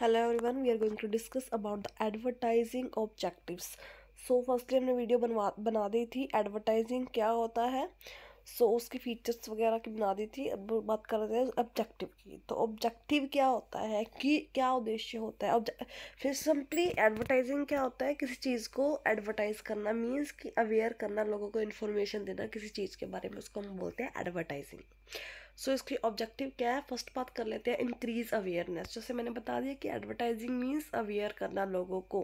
hello everyone we are going to discuss about the advertising objectives so firstly हमने video बनवा बना दी थी advertising क्या होता है सो so, उसकी फीचर्स वगैरह की बना दी थी अब बात कर रहे हैं ऑब्जेक्टिव की तो ऑब्जेक्टिव क्या होता है कि क्या उद्देश्य होता है फिर सिंपली एडवर्टाइजिंग क्या होता है किसी चीज़ को एडवर्टाइज करना मीन्स कि अवेयर करना लोगों को इन्फॉर्मेशन देना किसी चीज़ के बारे में उसको हम बोलते हैं एडवर्टाइजिंग सो so, इसकी ऑब्जेक्टिव क्या है फर्स्ट बात कर लेते हैं इंक्रीज अवेयरनेस जैसे मैंने बता दिया कि एडवर्टाइजिंग मीन्स अवेयर करना लोगों को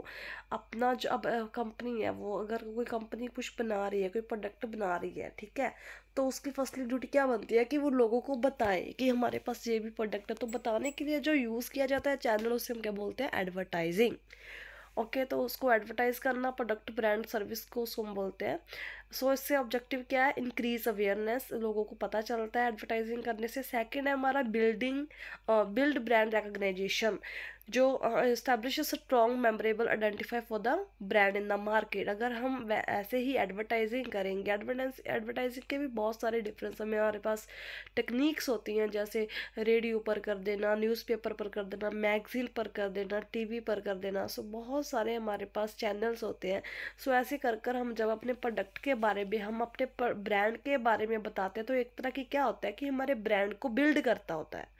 अपना जो अब कंपनी है वो अगर कोई कंपनी कुछ बना रही है कोई प्रोडक्ट बना रही है ठीक है तो उसकी फर्स्टली ड्यूटी क्या बनती है कि वो लोगों को बताए कि हमारे पास ये भी प्रोडक्ट है तो बताने के लिए जो यूज़ किया जाता है चैनल उसे हम क्या बोलते हैं एडवर्टाइजिंग ओके तो उसको एडवर्टाइज़ करना प्रोडक्ट ब्रांड सर्विस को उसको हम बोलते हैं सो इससे ऑब्जेक्टिव क्या है इंक्रीज अवेयरनेस लोगों को पता चलता है एडवर्टाइजिंग करने से सेकंड है हमारा बिल्डिंग बिल्ड ब्रांड रेकग्नाइजेशन जो establish strong memorable identify for the brand in the market अगर हम ऐसे ही एडवर्टाइजिंग करेंगे एडवर्टाइज एडवर्टाइजिंग के भी बहुत सारे डिफरेंस हमें हमारे पास टेक्निक्स होती हैं जैसे रेडियो पर कर देना न्यूज़पेपर पर कर देना मैगज़ीन पर कर देना टीवी पर कर देना सो बहुत सारे हमारे पास चैनल्स होते हैं सो ऐसे कर कर हम जब अपने प्रोडक्ट के बारे में हम अपने ब्रांड के बारे में बताते हैं तो एक तरह की क्या होता है कि हमारे ब्रांड को बिल्ड करता होता है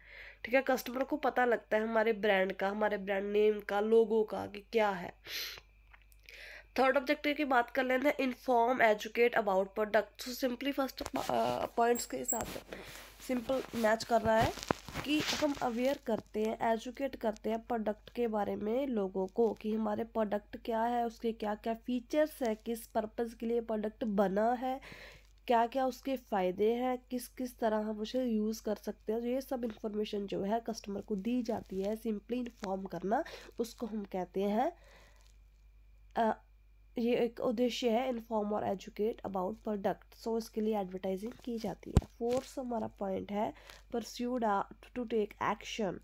ठीक है कस्टमर को पता लगता है हमारे ब्रांड का हमारे ब्रांड नेम का लोगो का कि क्या है थर्ड ऑब्जेक्टिव की बात कर लेते हैं inform educate about product so simply first points के हिसाब से सिंपल मैच कर रहा है कि हम अवेयर करते हैं एजुकेट करते हैं प्रोडक्ट के बारे में लोगों को कि हमारे प्रोडक्ट क्या है उसके क्या क्या फीचर्स है किस पर्पज़ के लिए प्रोडक्ट बना है क्या क्या उसके फ़ायदे हैं किस किस तरह हम उसे यूज़ कर सकते हैं तो ये सब इन्फॉर्मेशन जो है कस्टमर को दी जाती है सिंपली इन्फॉर्म करना उसको हम कहते हैं ये एक उद्देश्य है इन्फॉर्म और एजुकेट अबाउट प्रोडक्ट सो इसके लिए एडवर्टाइजिंग की जाती है फोर्थ हमारा पॉइंट है persuade to take action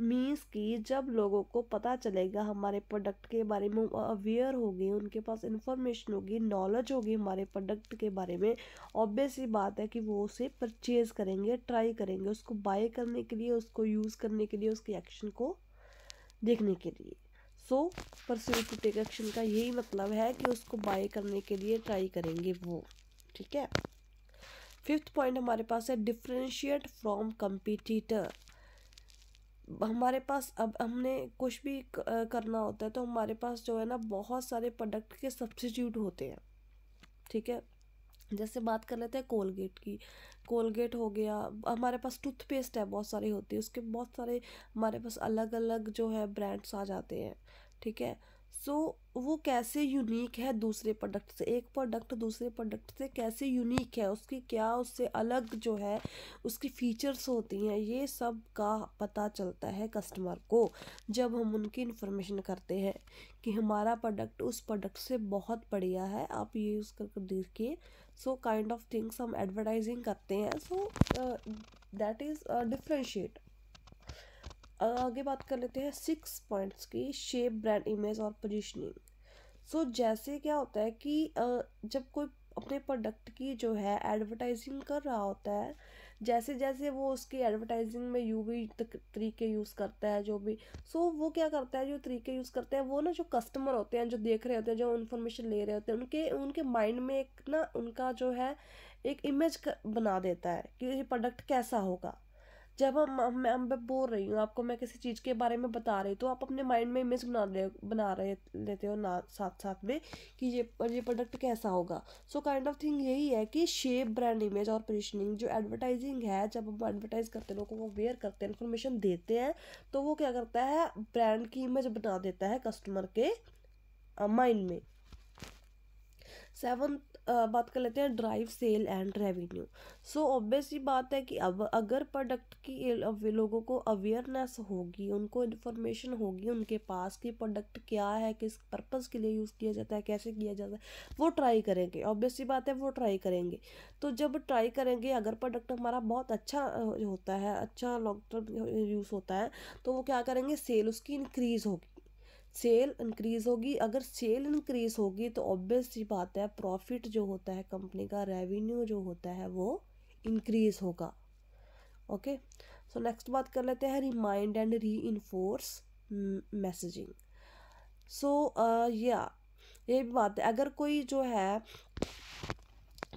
means कि जब लोगों को पता चलेगा हमारे प्रोडक्ट के बारे में अवेयर होगी उनके पास इंफॉर्मेशन होगी नॉलेज होगी हमारे प्रोडक्ट के बारे में ऑब्वियस बात है कि वो उसे परचेज करेंगे ट्राई करेंगे उसको बाय करने के लिए उसको यूज़ करने के लिए उसके एक्शन को देखने के लिए so pursue to take action का यही मतलब है कि उसको बाय करने के लिए ट्राई करेंगे वो ठीक है फिफ्थ पॉइंट हमारे पास है डिफ्रेंशिएट फ्रॉम कंपिटिटर हमारे पास अब हमने कुछ भी करना होता है तो हमारे पास जो है ना बहुत सारे प्रोडक्ट के सब्सिट्यूट होते हैं ठीक है जैसे बात कर लेते हैं कोलगेट की कोलगेट हो गया हमारे पास टूथपेस्ट है बहुत सारी होती है उसके बहुत सारे हमारे पास अलग अलग जो है ब्रांड्स आ जाते हैं ठीक है सो so, वो कैसे यूनिक है दूसरे प्रोडक्ट से एक प्रोडक्ट दूसरे प्रोडक्ट से कैसे यूनिक है उसकी क्या उससे अलग जो है उसकी फीचर्स होती हैं ये सब का पता चलता है कस्टमर को जब हम उनकी इन्फॉर्मेशन करते हैं कि हमारा प्रोडक्ट उस प्रोडक्ट से बहुत बढ़िया है आप ये यूज़ करके देखिए सो काइंड ऑफ थिंग्स हम एडवर्टाइजिंग करते हैं सो दैट इज़ डिफ्रेंशिएट आगे बात कर लेते हैं सिक्स पॉइंट्स की शेप ब्रांड इमेज और पोजिशनिंग सो so, जैसे क्या होता है कि जब कोई अपने प्रोडक्ट की जो है एडवर्टाइजिंग कर रहा होता है जैसे जैसे वो उसकी एडवर्टाइजिंग में यू भी तरीके यूज़ करता है जो भी सो so, वो क्या करता है जो तरीके यूज़ करते हैं वो ना जो कस्टमर होते हैं जो देख रहे होते हैं जो इन्फॉर्मेशन ले रहे होते हैं उनके उनके माइंड में एक ना उनका जो है एक इमेज बना देता है कि ये प्रोडक्ट कैसा होगा जब हम मैं मैं बोल रही हूँ आपको मैं किसी चीज़ के बारे में बता रही तो आप अपने माइंड में इमेज बना रहे बना रहे लेते हो ना साथ साथ में कि ये ये प्रोडक्ट कैसा होगा सो काइंड ऑफ थिंग यही है कि शेप ब्रांड इमेज और पोजिशनिंग जो एडवर्टाइजिंग है जब हम एडवर्टाइज करते हैं लोगों को वेयर करते हैं इन्फॉर्मेशन देते हैं तो वो क्या करता है ब्रांड की इमेज बना देता है कस्टमर के माइंड में सेवन बात कर लेते हैं drive sale and revenue so obviously बात है कि अब अगर प्रोडक्ट की लोगों को अवेयरनेस होगी उनको इन्फॉर्मेशन होगी उनके पास कि प्रोडक्ट क्या है किस पर्पज़ के लिए यूज़ किया जाता है कैसे किया जाता है वो ट्राई करेंगे ऑब्वियसली बात है वो ट्राई करेंगे तो जब ट्राई करेंगे अगर प्रोडक्ट हमारा बहुत अच्छा होता है अच्छा लॉन्ग टर्म यूज़ होता है तो वो क्या करेंगे सेल उसकी इंक्रीज़ होगी सेल इंक्रीज़ होगी अगर सेल इंक्रीज़ होगी तो ऑब्वियस बात है प्रॉफिट जो होता है कंपनी का रेवेन्यू जो होता है वो इंक्रीज़ होगा ओके सो नेक्स्ट बात कर लेते हैं remind and reinforce messaging so या ये भी बात है अगर कोई जो है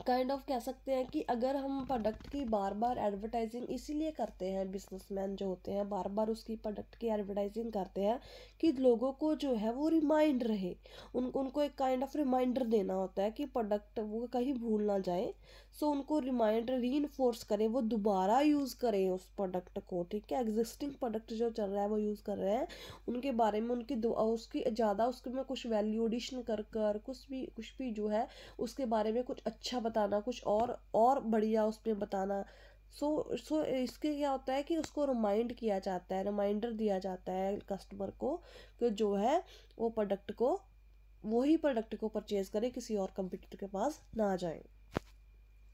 काइंड ऑफ कह सकते हैं कि अगर हम प्रोडक्ट की बार बार एडवर्टाइजिंग इसीलिए करते हैं बिजनेसमैन जो होते हैं बार बार उसकी प्रोडक्ट की एडवर्टाइजिंग करते हैं कि लोगों को जो है वो रिमाइंड रहे उन उनको एक काइंड ऑफ रिमाइंडर देना होता है कि प्रोडक्ट वो कहीं भूल ना जाए सो उनको रिमाइंडर री करें वो दोबारा यूज़ करें उस प्रोडक्ट को ठीक है एग्जिस्टिंग प्रोडक्ट जो चल रहा है वो यूज़ कर रहे हैं उनके बारे में उनकी उसकी ज़्यादा उसके में कुछ वैल्यू एडिशन कर कर कुछ भी कुछ भी जो है उसके बारे में कुछ अच्छा बताना कुछ और और बढ़िया उसमें बताना सो so, सो so, इसके क्या होता है कि उसको रिमाइंड किया जाता है रिमाइंडर दिया जाता है कस्टमर को कि जो है वो प्रोडक्ट को वही प्रोडक्ट को परचेज़ करें किसी और कंप्यूटर के पास ना जाए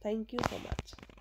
थैंक यू सो मच